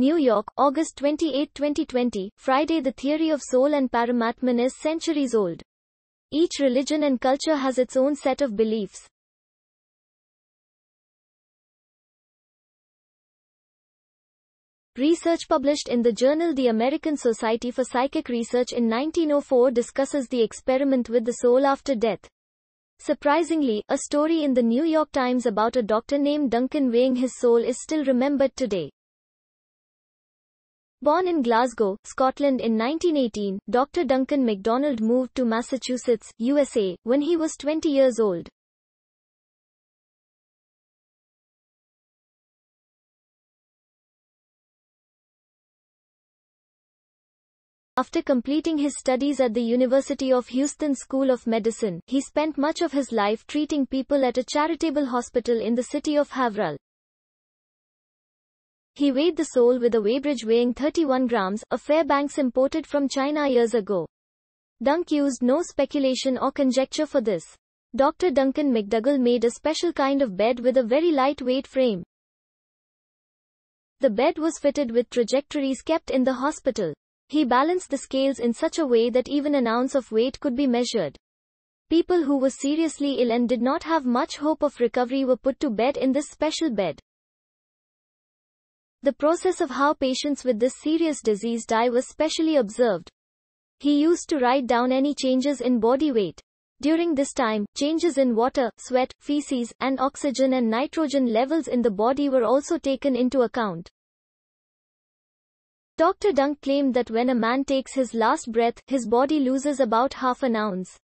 New York, August 28, 2020. Friday The theory of soul and Paramatman is centuries old. Each religion and culture has its own set of beliefs. Research published in the journal The American Society for Psychic Research in 1904 discusses the experiment with the soul after death. Surprisingly, a story in the New York Times about a doctor named Duncan weighing his soul is still remembered today. Born in Glasgow, Scotland in 1918, Dr. Duncan MacDonald moved to Massachusetts, USA, when he was 20 years old. After completing his studies at the University of Houston School of Medicine, he spent much of his life treating people at a charitable hospital in the city of Haverhill. He weighed the sole with a weighbridge weighing 31 grams, a Fairbanks imported from China years ago. Dunk used no speculation or conjecture for this. Dr. Duncan McDougall made a special kind of bed with a very lightweight frame. The bed was fitted with trajectories kept in the hospital. He balanced the scales in such a way that even an ounce of weight could be measured. People who were seriously ill and did not have much hope of recovery were put to bed in this special bed. The process of how patients with this serious disease die was specially observed. He used to write down any changes in body weight. During this time, changes in water, sweat, feces, and oxygen and nitrogen levels in the body were also taken into account. Dr. Dunk claimed that when a man takes his last breath, his body loses about half an ounce.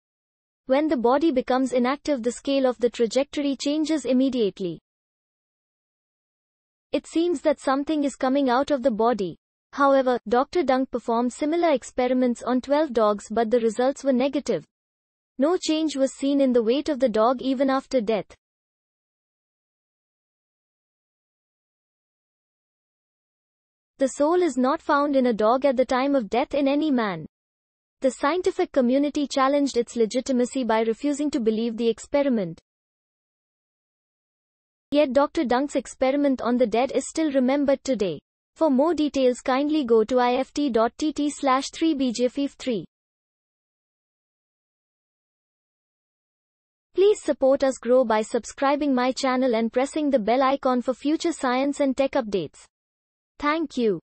When the body becomes inactive, the scale of the trajectory changes immediately. It seems that something is coming out of the body. However, Dr. Dunk performed similar experiments on 12 dogs but the results were negative. No change was seen in the weight of the dog even after death. The soul is not found in a dog at the time of death in any man. The scientific community challenged its legitimacy by refusing to believe the experiment. Yet Dr. Dunk's experiment on the dead is still remembered today. For more details kindly go to ift.tt slash 3bjfif3. Please support us grow by subscribing my channel and pressing the bell icon for future science and tech updates. Thank you.